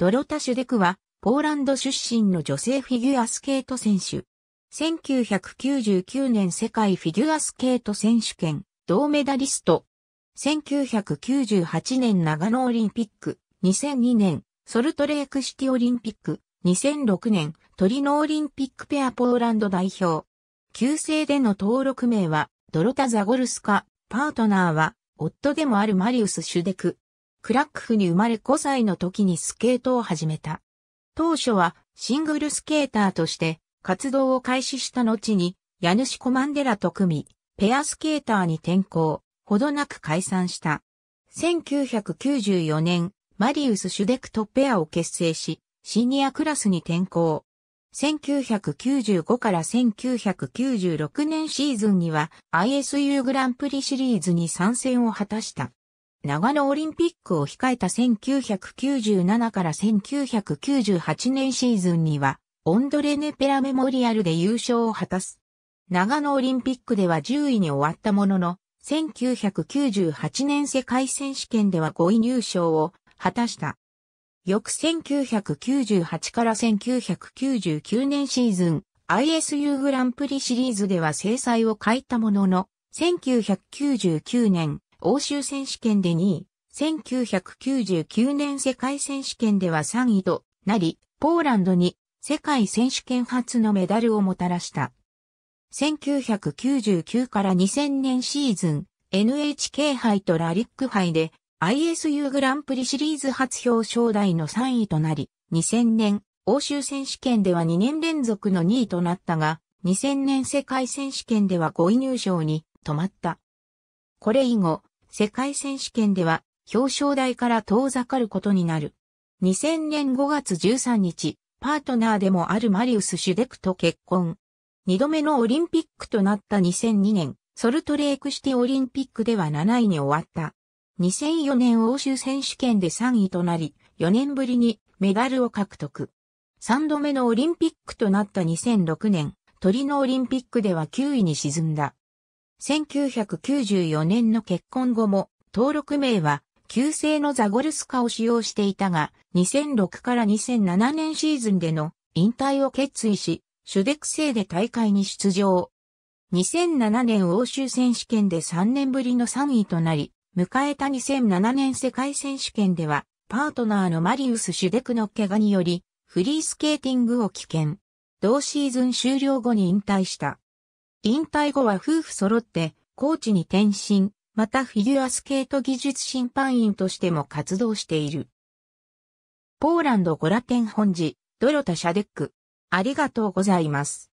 ドロタ・シュデクは、ポーランド出身の女性フィギュアスケート選手。1999年世界フィギュアスケート選手権、銅メダリスト。1998年長野オリンピック、2002年、ソルトレークシティオリンピック、2006年、トリノオリンピックペアポーランド代表。旧姓での登録名は、ドロタ・ザゴルスカ、パートナーは、夫でもあるマリウス・シュデク。クラックフに生まれ5歳の時にスケートを始めた。当初はシングルスケーターとして活動を開始した後に、家主コマンデラと組み、ペアスケーターに転向、ほどなく解散した。1994年、マリウス・シュデクとペアを結成し、シニアクラスに転向。1995から1996年シーズンには ISU グランプリシリーズに参戦を果たした。長野オリンピックを控えた1997から1998年シーズンには、オンドレネペラメモリアルで優勝を果たす。長野オリンピックでは10位に終わったものの、1998年世界選手権では5位入賞を果たした。翌1998から1999年シーズン、ISU グランプリシリーズでは制裁を書いたものの、1999年、欧州選手権で2位、1999年世界選手権では3位となり、ポーランドに世界選手権初のメダルをもたらした。1999から2000年シーズン、NHK 杯とラリック杯で ISU グランプリシリーズ初表彰台の3位となり、2000年欧州選手権では2年連続の2位となったが、2000年世界選手権では5位入賞に止まった。これ以後、世界選手権では表彰台から遠ざかることになる。2000年5月13日、パートナーでもあるマリウス・シュデクと結婚。2度目のオリンピックとなった2002年、ソルトレークシティオリンピックでは7位に終わった。2004年欧州選手権で3位となり、4年ぶりにメダルを獲得。3度目のオリンピックとなった2006年、トリノオリンピックでは9位に沈んだ。1994年の結婚後も、登録名は、旧姓のザゴルスカを使用していたが、2006から2007年シーズンでの引退を決意し、シュデク制で大会に出場。2007年欧州選手権で3年ぶりの3位となり、迎えた2007年世界選手権では、パートナーのマリウス・シュデクの怪我により、フリースケーティングを棄権。同シーズン終了後に引退した。引退後は夫婦揃って、コーチに転身、またフィギュアスケート技術審判員としても活動している。ポーランドゴラテン本寺、ドロタ・シャデック。ありがとうございます。